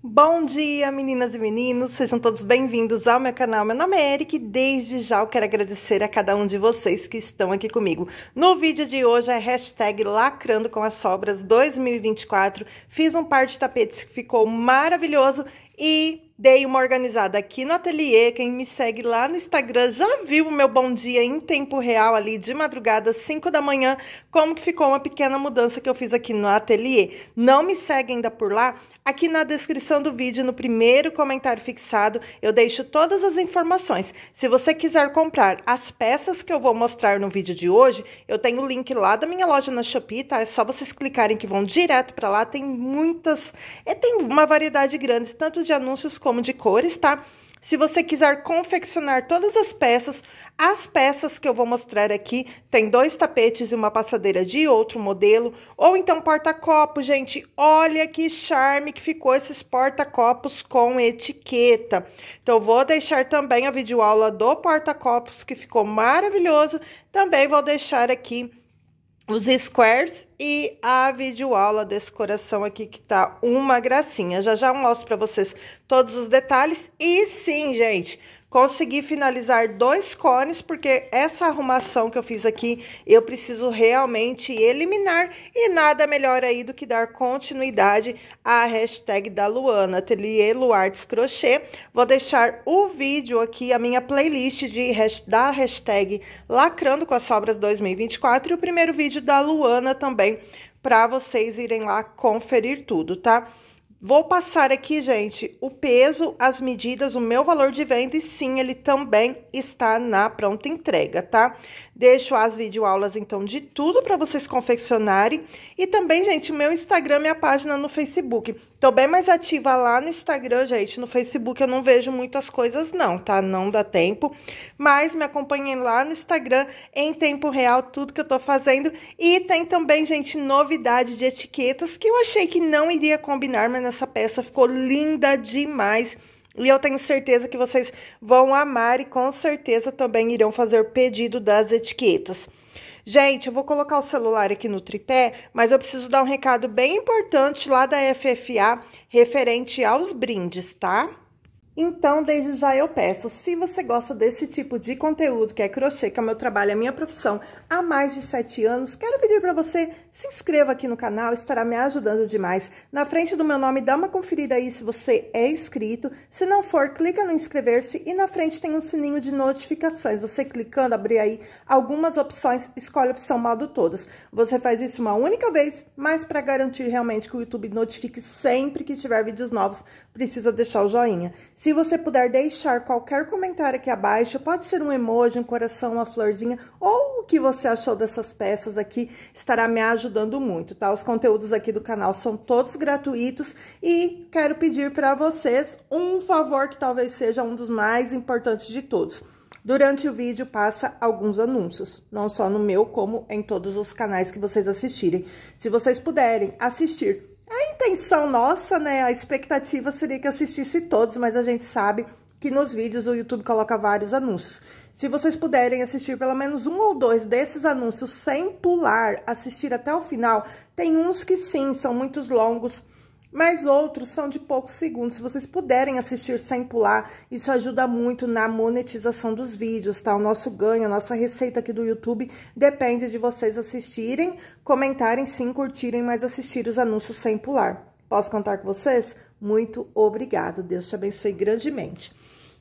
Bom dia, meninas e meninos, sejam todos bem-vindos ao meu canal. Meu nome é Eric e desde já eu quero agradecer a cada um de vocês que estão aqui comigo. No vídeo de hoje é hashtag Lacrando com as Sobras 2024. Fiz um par de tapetes que ficou maravilhoso e dei uma organizada aqui no ateliê. Quem me segue lá no Instagram já viu o meu bom dia em tempo real ali de madrugada, 5 da manhã, como que ficou uma pequena mudança que eu fiz aqui no ateliê. Não me segue ainda por lá? Aqui na descrição do vídeo, no primeiro comentário fixado, eu deixo todas as informações. Se você quiser comprar as peças que eu vou mostrar no vídeo de hoje, eu tenho o link lá da minha loja na Shopee, tá? É só vocês clicarem que vão direto para lá. Tem muitas, é, tem uma variedade grande, tanto de de anúncios como de cores, tá? Se você quiser confeccionar todas as peças, as peças que eu vou mostrar aqui tem dois tapetes e uma passadeira de outro modelo, ou então porta-copos, gente. Olha que charme que ficou esses porta-copos com etiqueta. Então, vou deixar também a videoaula do porta-copos, que ficou maravilhoso. Também vou deixar aqui os squares e a videoaula desse coração aqui que tá uma gracinha. Já já mostro para vocês todos os detalhes. E sim, gente, Consegui finalizar dois cones, porque essa arrumação que eu fiz aqui, eu preciso realmente eliminar. E nada melhor aí do que dar continuidade à hashtag da Luana, Ateliê Luartes Crochê. Vou deixar o vídeo aqui, a minha playlist de, da hashtag Lacrando com as sobras 2024 e o primeiro vídeo da Luana também, para vocês irem lá conferir tudo, tá? Tá? Vou passar aqui, gente, o peso, as medidas, o meu valor de venda e sim, ele também está na pronta entrega, tá? Deixo as videoaulas, então, de tudo para vocês confeccionarem. E também, gente, meu Instagram, minha página no Facebook. Tô bem mais ativa lá no Instagram, gente. No Facebook eu não vejo muitas coisas não, tá? Não dá tempo. Mas me acompanhem lá no Instagram, em tempo real, tudo que eu tô fazendo. E tem também, gente, novidade de etiquetas que eu achei que não iria combinar, mas nessa peça, ficou linda demais. E eu tenho certeza que vocês vão amar e com certeza também irão fazer pedido das etiquetas. Gente, eu vou colocar o celular aqui no tripé, mas eu preciso dar um recado bem importante lá da FFA referente aos brindes, tá? Então, desde já eu peço, se você gosta desse tipo de conteúdo, que é crochê, que é o meu trabalho, é a minha profissão, há mais de sete anos, quero pedir para você se inscreva aqui no canal, estará me ajudando demais. Na frente do meu nome, dá uma conferida aí se você é inscrito. Se não for, clica no inscrever-se e na frente tem um sininho de notificações. Você clicando, abrir aí algumas opções, escolhe a opção modo todas. Você faz isso uma única vez, mas para garantir realmente que o YouTube notifique sempre que tiver vídeos novos, precisa deixar o joinha. Se você puder deixar qualquer comentário aqui abaixo, pode ser um emoji, um coração, uma florzinha ou o que você achou dessas peças aqui, estará me ajudando ajudando muito, tá? Os conteúdos aqui do canal são todos gratuitos e quero pedir para vocês um favor que talvez seja um dos mais importantes de todos. Durante o vídeo passa alguns anúncios, não só no meu, como em todos os canais que vocês assistirem. Se vocês puderem assistir, a intenção nossa, né, a expectativa seria que assistisse todos, mas a gente sabe que nos vídeos o YouTube coloca vários anúncios. Se vocês puderem assistir pelo menos um ou dois desses anúncios sem pular, assistir até o final, tem uns que sim, são muito longos, mas outros são de poucos segundos. Se vocês puderem assistir sem pular, isso ajuda muito na monetização dos vídeos, tá? O nosso ganho, a nossa receita aqui do YouTube depende de vocês assistirem, comentarem sim, curtirem, mas assistir os anúncios sem pular. Posso contar com vocês? Muito obrigado. Deus te abençoe grandemente.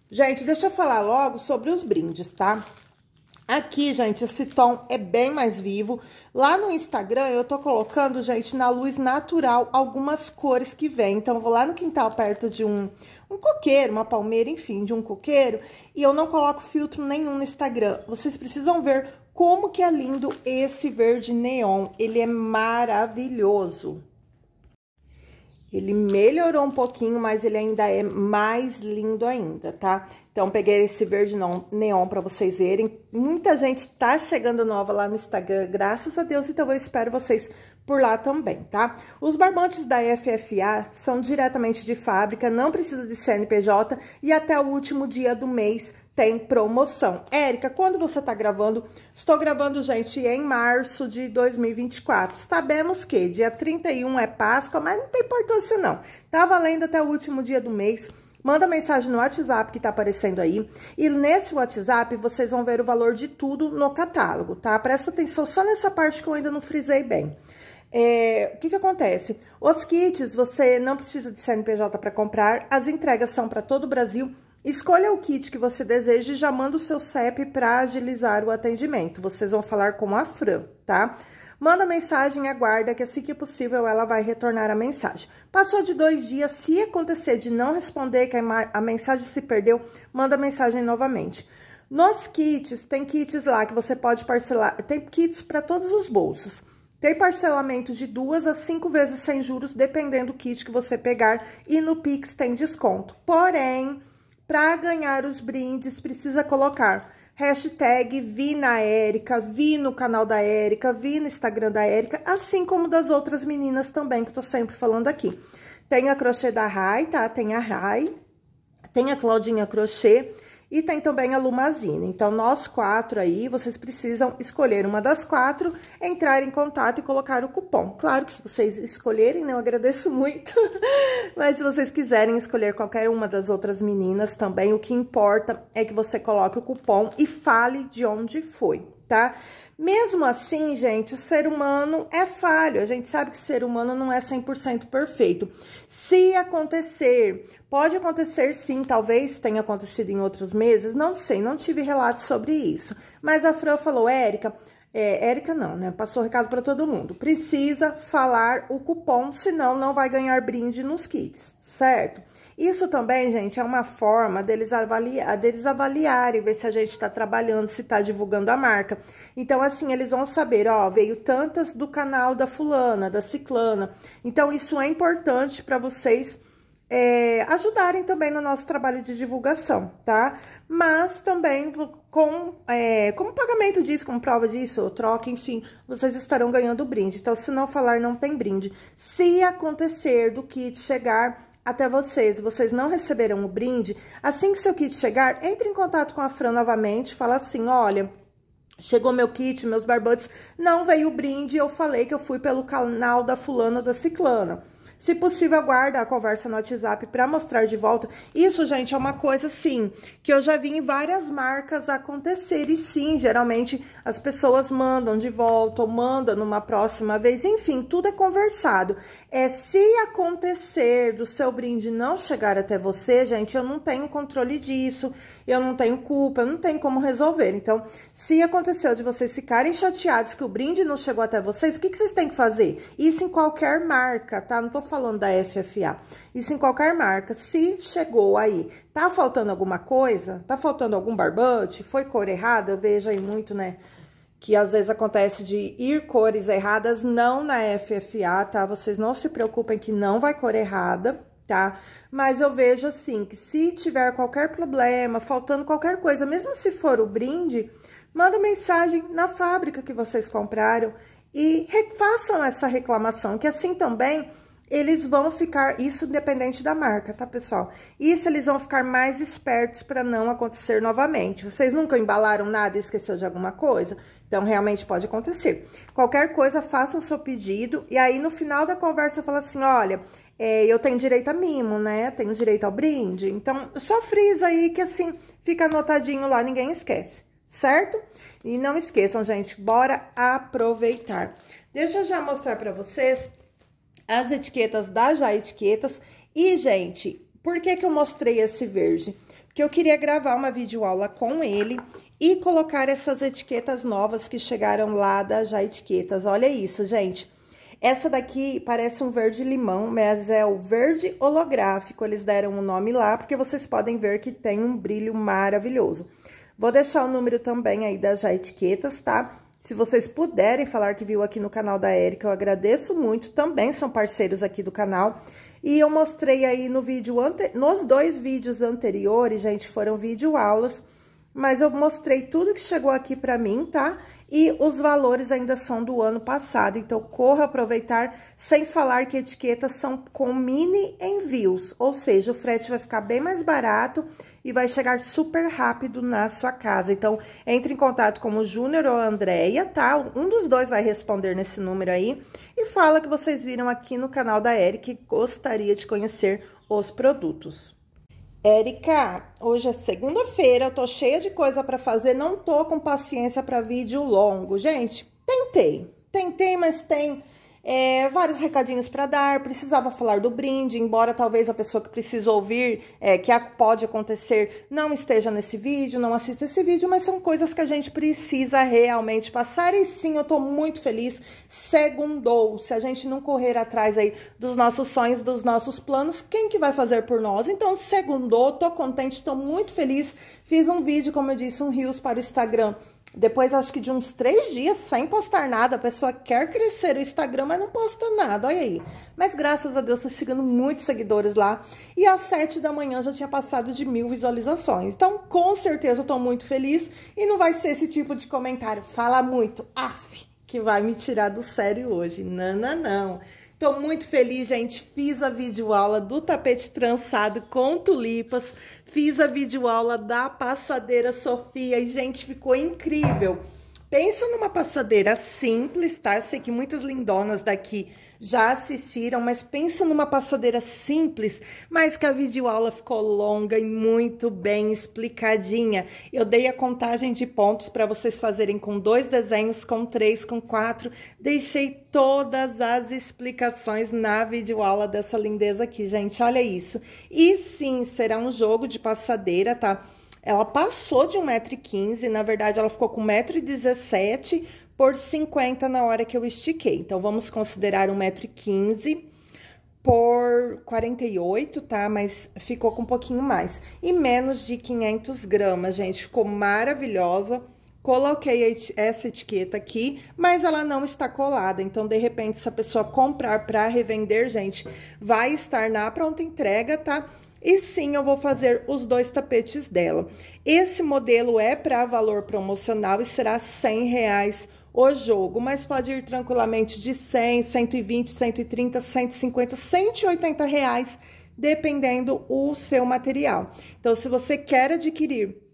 Gente, deixa eu falar logo sobre os brindes, tá? Aqui, gente, esse tom é bem mais vivo. Lá no Instagram, eu tô colocando, gente, na luz natural, algumas cores que vem. Então, eu vou lá no quintal perto de um, um coqueiro, uma palmeira, enfim, de um coqueiro. E eu não coloco filtro nenhum no Instagram. Vocês precisam ver como que é lindo esse verde neon. Ele é maravilhoso. Ele melhorou um pouquinho, mas ele ainda é mais lindo ainda, tá? Então, peguei esse verde neon para vocês verem. Muita gente tá chegando nova lá no Instagram, graças a Deus. Então, eu espero vocês por lá também, tá? Os barbantes da FFA são diretamente de fábrica, não precisa de CNPJ e até o último dia do mês tem promoção. Érica, quando você tá gravando? Estou gravando, gente, em março de 2024. Sabemos que dia 31 é Páscoa, mas não tem importância não. Tá valendo até o último dia do mês. Manda mensagem no WhatsApp que tá aparecendo aí. E nesse WhatsApp vocês vão ver o valor de tudo no catálogo, tá? Presta atenção só nessa parte que eu ainda não frisei bem. É, o que, que acontece? Os kits você não precisa de CNPJ para comprar, as entregas são para todo o Brasil. Escolha o kit que você deseja e já manda o seu CEP para agilizar o atendimento. Vocês vão falar com a Fran, tá? Manda mensagem e aguarda que assim que possível ela vai retornar a mensagem. Passou de dois dias, se acontecer de não responder, que a mensagem se perdeu, manda mensagem novamente. Nos kits, tem kits lá que você pode parcelar, tem kits para todos os bolsos. Tem parcelamento de duas a cinco vezes sem juros, dependendo do kit que você pegar. E no Pix tem desconto. Porém, para ganhar os brindes, precisa colocar hashtag vi na Érica, vi no canal da Érica, vi no Instagram da Érica, assim como das outras meninas também, que eu tô sempre falando aqui. Tem a crochê da Rai, tá? Tem a Rai, tem a Claudinha Crochê, e tem também a Lumazina. Então, nós quatro aí, vocês precisam escolher uma das quatro, entrar em contato e colocar o cupom. Claro que se vocês escolherem, né, eu agradeço muito. Mas se vocês quiserem escolher qualquer uma das outras meninas também, o que importa é que você coloque o cupom e fale de onde foi, tá? Mesmo assim, gente, o ser humano é falho. A gente sabe que o ser humano não é 100% perfeito. Se acontecer Pode acontecer sim, talvez tenha acontecido em outros meses, não sei, não tive relatos sobre isso. Mas a Fran falou, Érica, é, Érica não, né? Passou o recado para todo mundo. Precisa falar o cupom, senão não vai ganhar brinde nos kits, certo? Isso também, gente, é uma forma deles, deles avaliarem, ver se a gente está trabalhando, se está divulgando a marca. Então, assim, eles vão saber, ó, veio tantas do canal da fulana, da ciclana. Então, isso é importante para vocês é, ajudarem também no nosso trabalho de divulgação, tá? Mas também com é, como pagamento disso, como prova disso, ou troca, enfim, vocês estarão ganhando brinde. Então, se não falar, não tem brinde. Se acontecer do kit chegar até vocês, vocês não receberão o brinde, assim que seu kit chegar, entre em contato com a Fran novamente, fala assim, olha... Chegou meu kit, meus barbantes, não veio o brinde, eu falei que eu fui pelo canal da fulana da ciclana. Se possível, aguarda a conversa no WhatsApp para mostrar de volta. Isso, gente, é uma coisa, sim, que eu já vi em várias marcas acontecer. E sim, geralmente as pessoas mandam de volta ou mandam numa próxima vez. Enfim, tudo é conversado. É se acontecer do seu brinde não chegar até você, gente, eu não tenho controle disso eu não tenho culpa, eu não tenho como resolver. Então, se aconteceu de vocês ficarem chateados que o brinde não chegou até vocês, o que, que vocês têm que fazer? Isso em qualquer marca, tá? Não tô falando da FFA. Isso em qualquer marca. Se chegou aí, tá faltando alguma coisa? Tá faltando algum barbante? Foi cor errada? Eu vejo aí muito, né? que às vezes acontece de ir cores erradas, não na FFA, tá? Vocês não se preocupem que não vai cor errada tá? Mas eu vejo assim que se tiver qualquer problema, faltando qualquer coisa, mesmo se for o brinde, manda mensagem na fábrica que vocês compraram e façam essa reclamação, que assim também eles vão ficar, isso independente da marca, tá, pessoal? Isso eles vão ficar mais espertos para não acontecer novamente. Vocês nunca embalaram nada e esqueceu de alguma coisa? Então, realmente pode acontecer. Qualquer coisa, façam o seu pedido e aí no final da conversa fala assim, olha, é, eu tenho direito a mimo, né? Tenho direito ao brinde. Então, só frisa aí que assim fica anotadinho lá, ninguém esquece, certo? E não esqueçam, gente, bora aproveitar. Deixa eu já mostrar para vocês as etiquetas da Já Etiquetas. E, gente, por que que eu mostrei esse verde? Porque eu queria gravar uma videoaula com ele e colocar essas etiquetas novas que chegaram lá da Já Etiquetas. Olha isso, gente. Essa daqui parece um verde limão, mas é o verde holográfico. Eles deram o um nome lá, porque vocês podem ver que tem um brilho maravilhoso. Vou deixar o número também aí das já etiquetas, tá? Se vocês puderem falar que viu aqui no canal da Erika, eu agradeço muito. Também são parceiros aqui do canal. E eu mostrei aí no vídeo, ante... nos dois vídeos anteriores, gente, foram vídeo aulas mas eu mostrei tudo que chegou aqui para mim, tá? e os valores ainda são do ano passado, então corra aproveitar, sem falar que etiquetas são com mini envios, ou seja, o frete vai ficar bem mais barato e vai chegar super rápido na sua casa. Então, entre em contato com o Júnior ou a Andrea, tá? Um dos dois vai responder nesse número aí e fala que vocês viram aqui no canal da Eric e gostaria de conhecer os produtos. Érica, hoje é segunda-feira, eu tô cheia de coisa para fazer, não tô com paciência para vídeo longo. Gente, tentei, tentei, mas tem é, vários recadinhos para dar, precisava falar do brinde, embora talvez a pessoa que precisa ouvir, é, que pode acontecer, não esteja nesse vídeo, não assista esse vídeo, mas são coisas que a gente precisa realmente passar. E sim, eu estou muito feliz, segundou, se a gente não correr atrás aí dos nossos sonhos, dos nossos planos, quem que vai fazer por nós? Então, segundou, estou contente, estou muito feliz, fiz um vídeo, como eu disse, um rios para o Instagram depois, acho que de uns três dias sem postar nada, a pessoa quer crescer o Instagram, mas não posta nada, olha aí. Mas graças a Deus, tá chegando muitos seguidores lá. E às sete da manhã já tinha passado de mil visualizações. Então, com certeza, eu tô muito feliz. E não vai ser esse tipo de comentário, fala muito, af, que vai me tirar do sério hoje. Não, não, não. Tô muito feliz, gente. Fiz a videoaula do tapete trançado com tulipas, fiz a videoaula da passadeira Sofia e, gente, ficou incrível. Pensa numa passadeira simples, tá? sei que muitas lindonas daqui já assistiram, mas pensa numa passadeira simples, mas que a videoaula ficou longa e muito bem explicadinha. Eu dei a contagem de pontos para vocês fazerem com dois desenhos, com três, com quatro. Deixei todas as explicações na videoaula dessa lindeza aqui, gente. Olha isso. E sim, será um jogo de passadeira, tá? Ela passou de 1,15m, na verdade ela ficou com 1,17m, por 50 na hora que eu estiquei. Então, vamos considerar 1,15m por 48, tá? Mas ficou com um pouquinho mais. E menos de 500 gramas, gente. Ficou maravilhosa. Coloquei essa etiqueta aqui, mas ela não está colada. Então, de repente, se a pessoa comprar para revender, gente, vai estar na pronta entrega, tá? E sim, eu vou fazer os dois tapetes dela. Esse modelo é para valor promocional e será 100 reais o jogo, mas pode ir tranquilamente de 100, 120, 130, 150, 180 reais, dependendo o seu material. Então, se você quer adquirir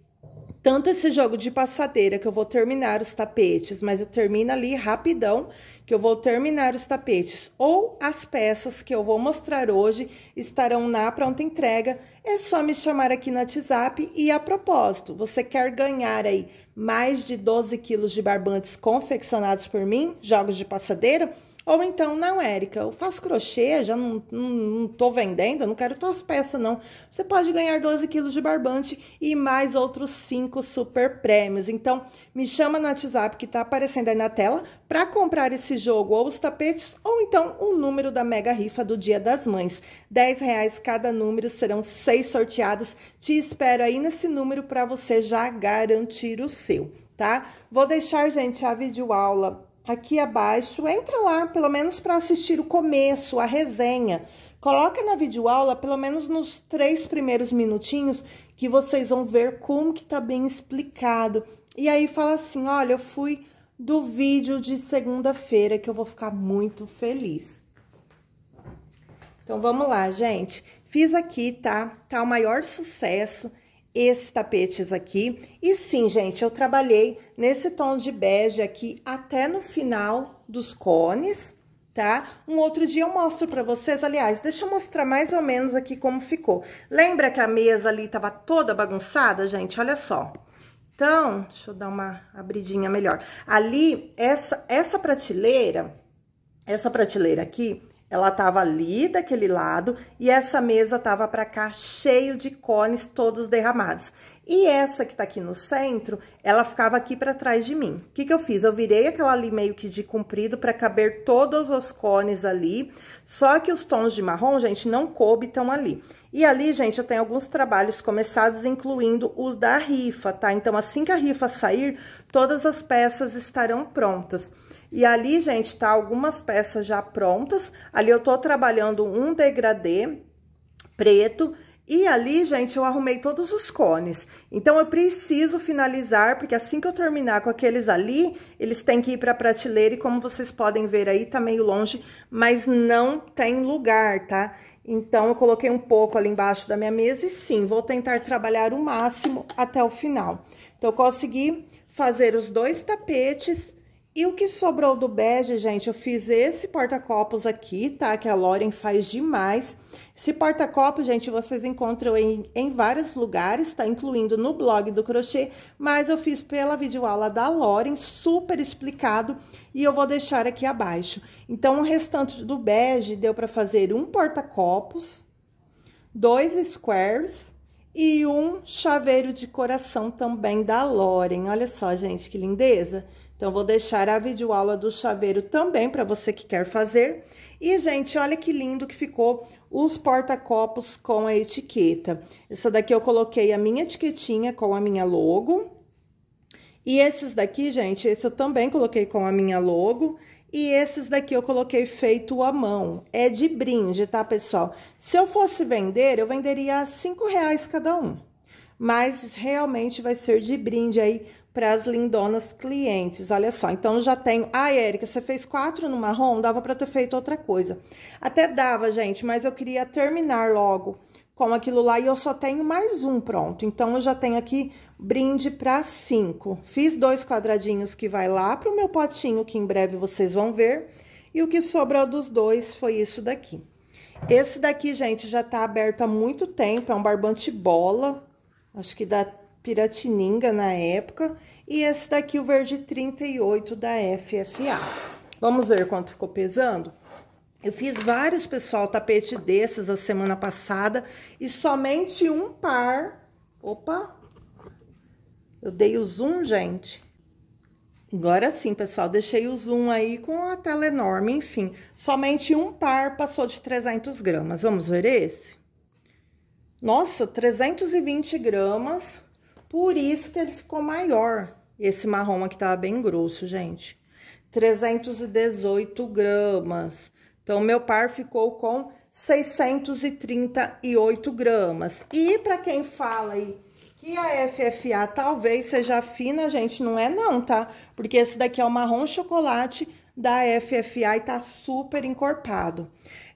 tanto esse jogo de passadeira que eu vou terminar os tapetes, mas eu termino ali rapidão, que eu vou terminar os tapetes, ou as peças que eu vou mostrar hoje estarão na pronta entrega, é só me chamar aqui no WhatsApp e a propósito, você quer ganhar aí mais de 12 quilos de barbantes confeccionados por mim, jogos de passadeira? Ou então, não, Érica, eu faço crochê, já não, não, não tô vendendo, não quero tuas peças, não. Você pode ganhar 12 quilos de barbante e mais outros 5 super prêmios. Então, me chama no WhatsApp que tá aparecendo aí na tela para comprar esse jogo ou os tapetes, ou então o número da mega rifa do Dia das Mães. 10 reais cada número, serão seis sorteados. Te espero aí nesse número para você já garantir o seu, tá? Vou deixar, gente, a videoaula aula aqui abaixo. Entra lá, pelo menos para assistir o começo, a resenha. Coloca na videoaula, pelo menos nos três primeiros minutinhos, que vocês vão ver como que tá bem explicado. E aí fala assim, olha, eu fui do vídeo de segunda-feira que eu vou ficar muito feliz. Então, vamos lá, gente. Fiz aqui, tá? Tá o maior sucesso esses tapetes aqui. E sim, gente, eu trabalhei nesse tom de bege aqui até no final dos cones, tá? Um outro dia eu mostro pra vocês, aliás, deixa eu mostrar mais ou menos aqui como ficou. Lembra que a mesa ali tava toda bagunçada, gente? Olha só. Então, deixa eu dar uma abridinha melhor. Ali, essa, essa prateleira, essa prateleira aqui, ela estava ali daquele lado e essa mesa estava para cá cheio de cones todos derramados. E essa que está aqui no centro, ela ficava aqui para trás de mim. O que que eu fiz? Eu virei aquela ali meio que de comprido para caber todos os cones ali, só que os tons de marrom, gente, não coube tão ali. E ali, gente, eu tenho alguns trabalhos começados, incluindo os da rifa, tá? Então, assim que a rifa sair, todas as peças estarão prontas. E ali, gente, tá algumas peças já prontas. Ali eu tô trabalhando um degradê preto e ali, gente, eu arrumei todos os cones. Então, eu preciso finalizar, porque assim que eu terminar com aqueles ali, eles têm que ir para prateleira. E como vocês podem ver aí, tá meio longe, mas não tem lugar, tá? Então, eu coloquei um pouco ali embaixo da minha mesa e sim, vou tentar trabalhar o máximo até o final. Então, eu consegui fazer os dois tapetes e o que sobrou do bege, gente, eu fiz esse porta-copos aqui, tá? Que a Loren faz demais. Esse porta-copo, gente, vocês encontram em, em vários lugares, tá? Incluindo no blog do crochê, mas eu fiz pela videoaula da Loren, super explicado, e eu vou deixar aqui abaixo. Então, o restante do bege deu para fazer um porta-copos, dois squares e um chaveiro de coração também da Loren. Olha só, gente, que lindeza! Então, vou deixar a videoaula do chaveiro também para você que quer fazer. E, gente, olha que lindo que ficou os porta-copos com a etiqueta. Essa daqui eu coloquei a minha etiquetinha com a minha logo. E esses daqui, gente, esse eu também coloquei com a minha logo. E esses daqui eu coloquei feito à mão. É de brinde, tá, pessoal? Se eu fosse vender, eu venderia cinco reais cada um. Mas realmente vai ser de brinde aí para as lindonas clientes. Olha só, então já tenho. Ah, Érica, você fez quatro no marrom? Dava para ter feito outra coisa. Até dava, gente, mas eu queria terminar logo com aquilo lá e eu só tenho mais um pronto. Então eu já tenho aqui brinde para cinco. Fiz dois quadradinhos que vai lá para o meu potinho, que em breve vocês vão ver. E o que sobrou dos dois foi isso daqui. Esse daqui, gente, já tá aberto há muito tempo, é um barbante bola. Acho que dá Piratininga na época, e esse daqui o verde 38 da FFA. Vamos ver quanto ficou pesando? Eu fiz vários, pessoal, tapete desses a semana passada e somente um par... Opa! Eu dei o zoom, gente. Agora sim, pessoal, deixei o zoom aí com a tela enorme, enfim. Somente um par passou de 300 gramas. Vamos ver esse? Nossa, 320 gramas por isso que ele ficou maior. Esse marrom aqui tava bem grosso, gente. 318 gramas. Então, meu par ficou com 638 gramas. E para quem fala aí que a FFA talvez seja fina, gente, não é não, tá? Porque esse daqui é o marrom chocolate da FFA e tá super encorpado.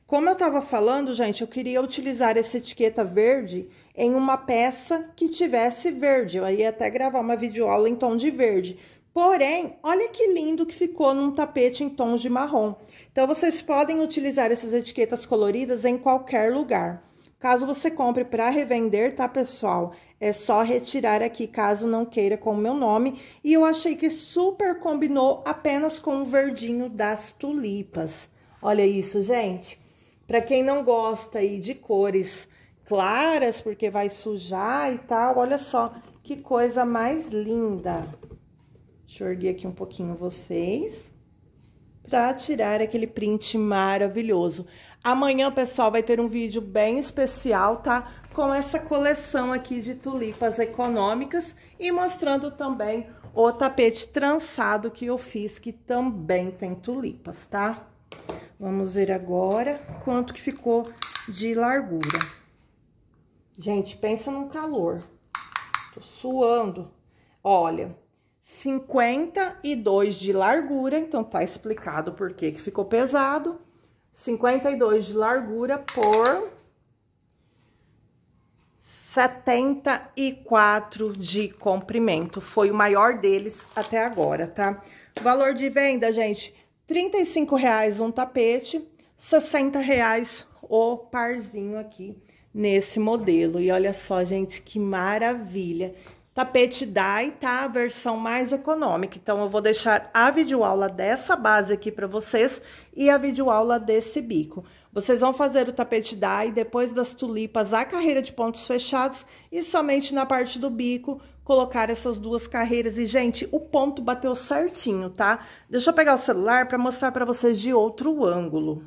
Como eu tava falando, gente, eu queria utilizar essa etiqueta verde em uma peça que tivesse verde. Eu ia até gravar uma videoaula em tom de verde. Porém, olha que lindo que ficou num tapete em tons de marrom. Então, vocês podem utilizar essas etiquetas coloridas em qualquer lugar. Caso você compre para revender, tá, pessoal? É só retirar aqui, caso não queira com o meu nome. E eu achei que super combinou apenas com o verdinho das tulipas. Olha isso, gente. Para quem não gosta aí de cores claras, porque vai sujar e tal. Olha só que coisa mais linda. Deixa eu erguer aqui um pouquinho vocês para tirar aquele print maravilhoso. Amanhã, pessoal, vai ter um vídeo bem especial, tá? Com essa coleção aqui de tulipas econômicas e mostrando também o tapete trançado que eu fiz, que também tem tulipas, tá? Vamos ver agora quanto que ficou de largura. Gente, pensa no calor. Tô suando. Olha, 52 de largura, então tá explicado por que que ficou pesado. 52 de largura por 74 de comprimento. Foi o maior deles até agora, tá? Valor de venda, gente, R$ reais um tapete, R$ reais o parzinho aqui nesse modelo. E olha só, gente, que maravilha! Tapete dye, tá? A versão mais econômica. Então, eu vou deixar a videoaula dessa base aqui para vocês e a videoaula desse bico. Vocês vão fazer o tapete dye depois das tulipas, a carreira de pontos fechados e somente na parte do bico colocar essas duas carreiras. E, gente, o ponto bateu certinho, tá? Deixa eu pegar o celular para mostrar para vocês de outro ângulo.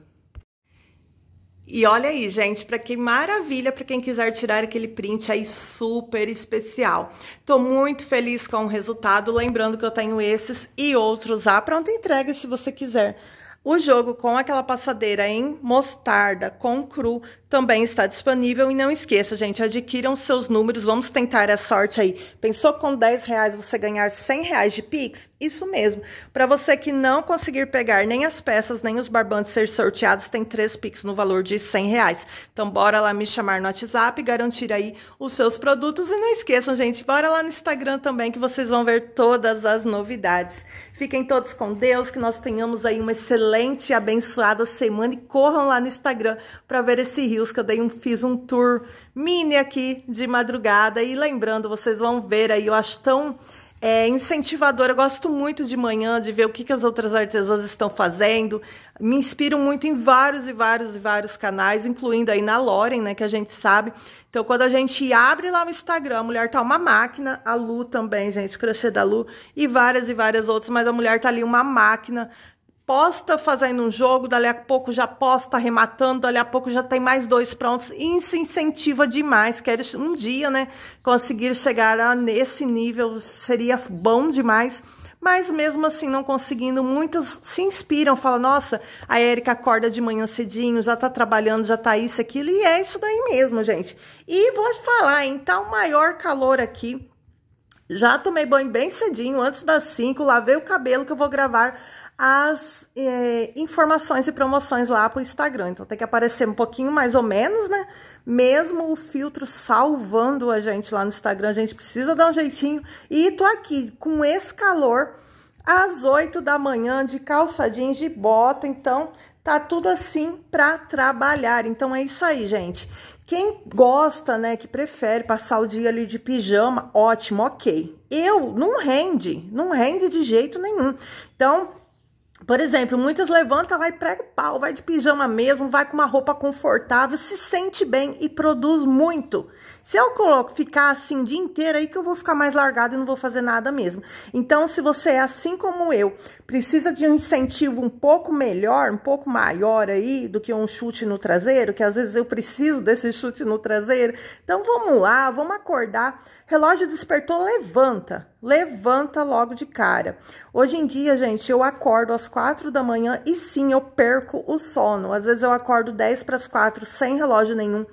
E olha aí, gente, para que maravilha, para quem quiser tirar aquele print aí super especial. Tô muito feliz com o resultado, lembrando que eu tenho esses e outros à pronta entrega se você quiser. O jogo com aquela passadeira em mostarda com cru também está disponível. E não esqueça, gente, adquiram seus números, vamos tentar a sorte aí. Pensou com 10 reais você ganhar 100 reais de Pix? Isso mesmo. Para você que não conseguir pegar nem as peças, nem os barbantes ser sorteados, tem três Pix no valor de 100 reais. Então, bora lá me chamar no WhatsApp, garantir aí os seus produtos. E não esqueçam, gente, bora lá no Instagram também, que vocês vão ver todas as novidades. Fiquem todos com Deus, que nós tenhamos aí uma excelente e abençoada semana. E corram lá no Instagram para ver esse rio Rios, que eu dei um, fiz um tour mini aqui de madrugada. E lembrando, vocês vão ver aí, eu acho tão é, incentivador. Eu gosto muito de manhã, de ver o que, que as outras artesãs estão fazendo. Me inspiro muito em vários e vários e vários canais, incluindo aí na Loren, né, que a gente sabe. Então, quando a gente abre lá no Instagram, a mulher tá uma máquina, a Lu também, gente, crochê da Lu, e várias e várias outras, mas a mulher tá ali uma máquina posta fazendo um jogo, dali a pouco já posta arrematando, dali a pouco já tem mais dois prontos, e se incentiva demais. Quero um dia, né, conseguir chegar a nesse nível, seria bom demais. Mas mesmo assim, não conseguindo, muitas se inspiram, fala nossa, a Erika acorda de manhã cedinho, já tá trabalhando, já tá isso, aquilo, e é isso daí mesmo, gente. E vou falar, então, tá maior calor aqui, já tomei banho bem cedinho, antes das 5, lavei o cabelo que eu vou gravar as eh, informações e promoções lá para o Instagram. Então tem que aparecer um pouquinho mais ou menos, né? Mesmo o filtro salvando a gente lá no Instagram, a gente precisa dar um jeitinho. E tô aqui com esse calor às 8 da manhã de calça jeans de bota, então tá tudo assim para trabalhar. Então é isso aí, gente. Quem gosta, né, que prefere passar o dia ali de pijama, ótimo, ok. Eu não rende, não rende de jeito nenhum. Então, por exemplo, muitos levantam, vai prega pau, vai de pijama mesmo, vai com uma roupa confortável, se sente bem e produz muito. Se eu coloco, ficar assim o dia inteiro, aí que eu vou ficar mais largada e não vou fazer nada mesmo. Então, se você é assim como eu, precisa de um incentivo um pouco melhor, um pouco maior aí do que um chute no traseiro, que às vezes eu preciso desse chute no traseiro. Então, vamos lá, vamos acordar. Relógio despertou, levanta. Levanta logo de cara. Hoje em dia, gente, eu acordo às quatro da manhã e sim, eu perco o sono. Às vezes eu acordo 10 para as quatro sem relógio nenhum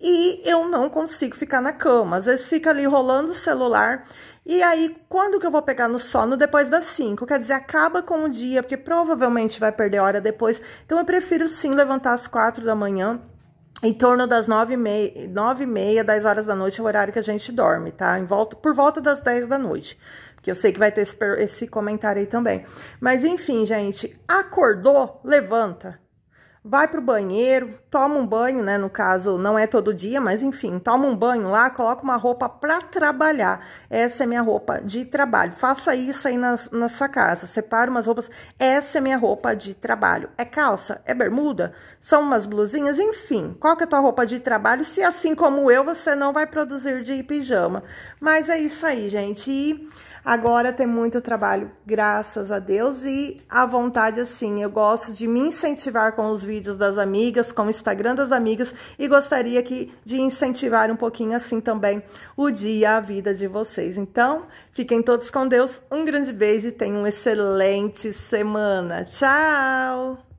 e eu não consigo ficar na cama. Às vezes fica ali rolando o celular. E aí, quando que eu vou pegar no sono? Depois das 5. Quer dizer, acaba com o dia, porque provavelmente vai perder hora depois. Então, eu prefiro sim levantar às 4 da manhã. Em torno das 9 e, meia, e meia, 10 horas da noite é o horário que a gente dorme, tá? Em volta, por volta das 10 da noite que eu sei que vai ter esse, esse comentário aí também. Mas enfim, gente, acordou, levanta vai pro banheiro, toma um banho, né? No caso, não é todo dia, mas enfim, toma um banho lá, coloca uma roupa para trabalhar. Essa é minha roupa de trabalho. Faça isso aí na, na sua casa. Separa umas roupas. Essa é minha roupa de trabalho. É calça? É bermuda? São umas blusinhas? Enfim, qual que é a tua roupa de trabalho? Se é assim como eu, você não vai produzir de pijama. Mas é isso aí, gente. E Agora tem muito trabalho, graças a Deus, e a vontade assim. Eu gosto de me incentivar com os vídeos das amigas, com o Instagram das amigas, e gostaria que, de incentivar um pouquinho assim também o dia, a vida de vocês. Então, fiquem todos com Deus, um grande beijo e tenham uma excelente semana. Tchau!